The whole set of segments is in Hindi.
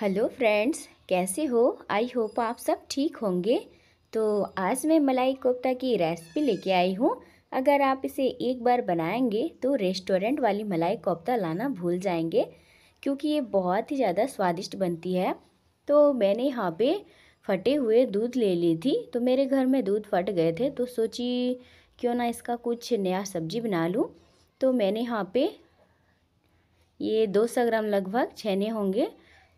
हेलो फ्रेंड्स कैसे हो आई होप आप सब ठीक होंगे तो आज मैं मलाई कोफ्ता की रेसिपी लेके आई हूँ अगर आप इसे एक बार बनाएंगे तो रेस्टोरेंट वाली मलाई कोफ्ता लाना भूल जाएंगे क्योंकि ये बहुत ही ज़्यादा स्वादिष्ट बनती है तो मैंने यहाँ पे फटे हुए दूध ले ली थी तो मेरे घर में दूध फट गए थे तो सोची क्यों ना इसका कुछ नया सब्जी बना लूँ तो मैंने यहाँ पर ये दो सौ ग्राम लगभग छेने होंगे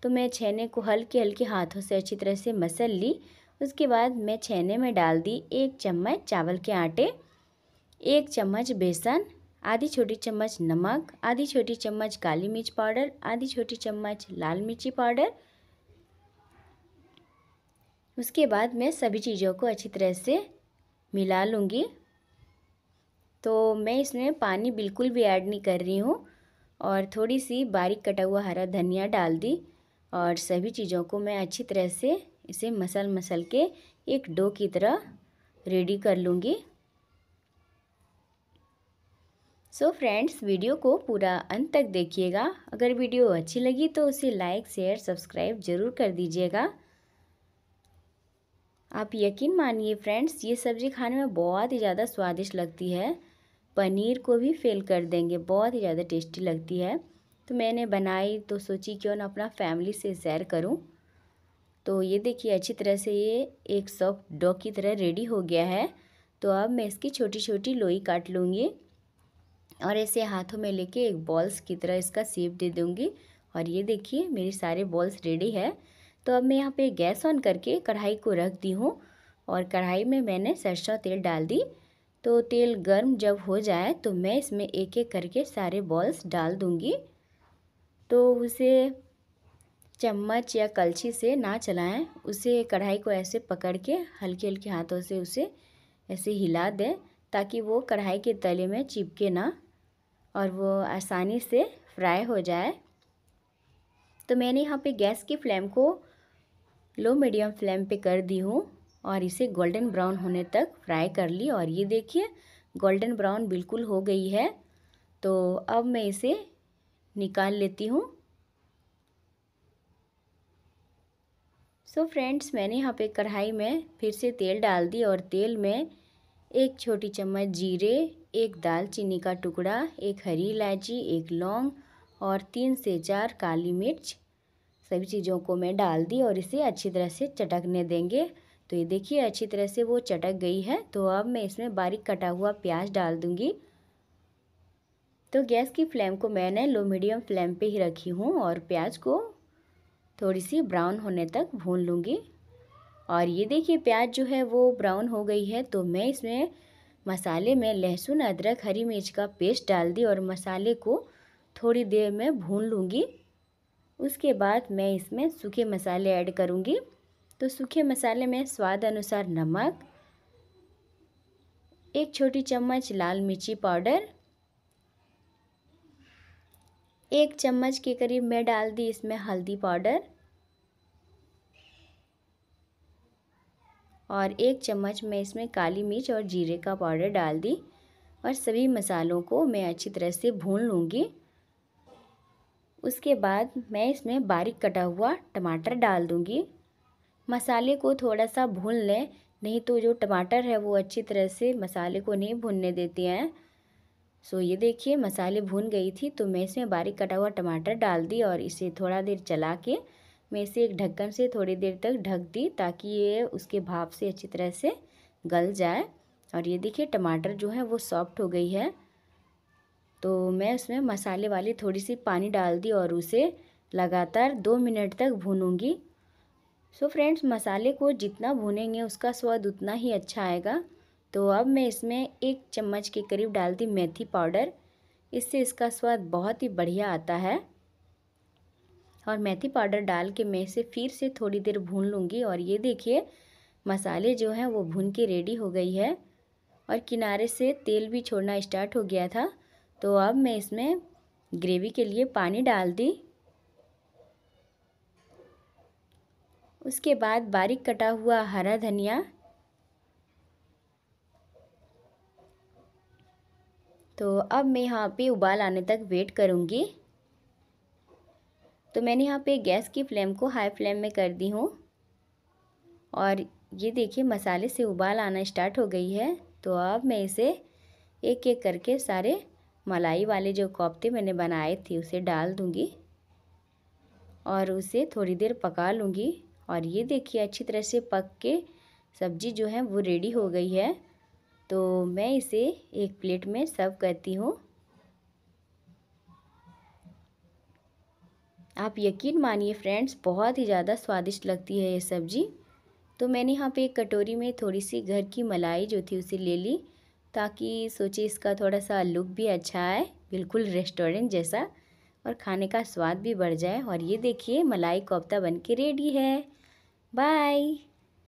तो मैं छेने को हल्के हल्के हाथों से अच्छी तरह से मसल ली उसके बाद मैं छैने में डाल दी एक चम्मच चावल के आटे एक चम्मच बेसन आधी छोटी चम्मच नमक आधी छोटी चम्मच काली मिर्च पाउडर आधी छोटी चम्मच लाल मिर्ची पाउडर उसके बाद मैं सभी चीज़ों को अच्छी तरह से मिला लूँगी तो मैं इसमें पानी बिल्कुल भी ऐड नहीं कर रही हूँ और थोड़ी सी बारीक कटा हुआ हरा धनिया डाल दी और सभी चीज़ों को मैं अच्छी तरह से इसे मसल मसल के एक डो की तरह रेडी कर लूँगी सो so फ्रेंड्स वीडियो को पूरा अंत तक देखिएगा अगर वीडियो अच्छी लगी तो उसे लाइक शेयर सब्सक्राइब ज़रूर कर दीजिएगा आप यकीन मानिए फ्रेंड्स ये सब्ज़ी खाने में बहुत ही ज़्यादा स्वादिष्ट लगती है पनीर को भी फेल कर देंगे बहुत ही ज़्यादा टेस्टी लगती है तो मैंने बनाई तो सोची क्यों ना अपना फैमिली से शेयर करूं तो ये देखिए अच्छी तरह से ये एक सॉफ्ट डो की तरह रेडी हो गया है तो अब मैं इसकी छोटी छोटी लोई काट लूँगी और ऐसे हाथों में लेके एक बॉल्स की तरह इसका सेप दे दूँगी और ये देखिए मेरे सारे बॉल्स रेडी है तो अब मैं यहाँ पे गैस ऑन करके कढ़ाई को रख दी हूँ और कढ़ाई में मैंने सरसों तेल डाल दी तो तेल गर्म जब हो जाए तो मैं इसमें एक एक करके सारे बॉल्स डाल दूँगी तो उसे चम्मच या कलछी से ना चलाएं उसे कढ़ाई को ऐसे पकड़ के हल्के हल्के हाथों से उसे ऐसे हिला दें ताकि वो कढ़ाई के तले में चिपके ना और वो आसानी से फ्राई हो जाए तो मैंने यहाँ पे गैस की फ्लेम को लो मीडियम फ्लेम पे कर दी हूँ और इसे गोल्डन ब्राउन होने तक फ्राई कर ली और ये देखिए गोल्डन ब्राउन बिल्कुल हो गई है तो अब मैं इसे निकाल लेती हूँ सो so फ्रेंड्स मैंने यहाँ पे कढ़ाई में फिर से तेल डाल दी और तेल में एक छोटी चम्मच जीरे एक दालचीनी का टुकड़ा एक हरी इलायची एक लौंग और तीन से चार काली मिर्च सभी चीज़ों को मैं डाल दी और इसे अच्छी तरह से चटकने देंगे तो ये देखिए अच्छी तरह से वो चटक गई है तो अब मैं इसमें बारीक कटा हुआ प्याज डाल दूँगी तो गैस की फ्लेम को मैंने लो मीडियम फ्लेम पे ही रखी हूँ और प्याज को थोड़ी सी ब्राउन होने तक भून लूँगी और ये देखिए प्याज जो है वो ब्राउन हो गई है तो मैं इसमें मसाले में लहसुन अदरक हरी मिर्च का पेस्ट डाल दी और मसाले को थोड़ी देर में भून लूँगी उसके बाद मैं इसमें सूखे मसाले ऐड करूँगी तो सूखे मसाले में स्वाद अनुसार नमक एक छोटी चम्मच लाल मिर्ची पाउडर एक चम्मच के करीब मैं डाल दी इसमें हल्दी पाउडर और एक चम्मच मैं इसमें काली मिर्च और जीरे का पाउडर डाल दी और सभी मसालों को मैं अच्छी तरह से भून लूँगी उसके बाद मैं इसमें बारीक कटा हुआ टमाटर डाल दूँगी मसाले को थोड़ा सा भून लें नहीं तो जो टमाटर है वो अच्छी तरह से मसाले को नहीं भुनने देते हैं सो ये देखिए मसाले भून गई थी तो मैं इसमें बारीक कटा हुआ टमाटर डाल दी और इसे थोड़ा देर चला के मैं इसे एक ढक्कन से थोड़ी देर तक ढक दी ताकि ये उसके भाप से अच्छी तरह से गल जाए और ये देखिए टमाटर जो है वो सॉफ्ट हो गई है तो मैं उसमें मसाले वाली थोड़ी सी पानी डाल दी और उसे लगातार दो मिनट तक भूनूंगी सो so फ्रेंड्स मसाले को जितना भूनेंगे उसका स्वाद उतना ही अच्छा आएगा तो अब मैं इसमें एक चम्मच के करीब डाल दी मेथी पाउडर इससे इसका स्वाद बहुत ही बढ़िया आता है और मेथी पाउडर डाल के मैं इसे फिर से थोड़ी देर भून लूँगी और ये देखिए मसाले जो हैं वो भून के रेडी हो गई है और किनारे से तेल भी छोड़ना स्टार्ट हो गया था तो अब मैं इसमें ग्रेवी के लिए पानी डाल दी उसके बाद बारीक कटा हुआ हरा धनिया तो अब मैं यहाँ पे उबाल आने तक वेट करूँगी तो मैंने यहाँ पे गैस की फ्लेम को हाई फ्लेम में कर दी हूँ और ये देखिए मसाले से उबाल आना स्टार्ट हो गई है तो अब मैं इसे एक एक करके सारे मलाई वाले जो कोफ्ते मैंने बनाए थे उसे डाल दूँगी और उसे थोड़ी देर पका लूँगी और ये देखिए अच्छी तरह से पक के सब्ज़ी जो है वो रेडी हो गई है तो मैं इसे एक प्लेट में सर्व करती हूँ आप यकीन मानिए फ्रेंड्स बहुत ही ज़्यादा स्वादिष्ट लगती है ये सब्ज़ी तो मैंने यहाँ पे एक कटोरी में थोड़ी सी घर की मलाई जो थी उसे ले ली ताकि सोचे इसका थोड़ा सा लुक भी अच्छा आए बिल्कुल रेस्टोरेंट जैसा और खाने का स्वाद भी बढ़ जाए और ये देखिए मलाई कोफ्ता बन के रेडी है बाय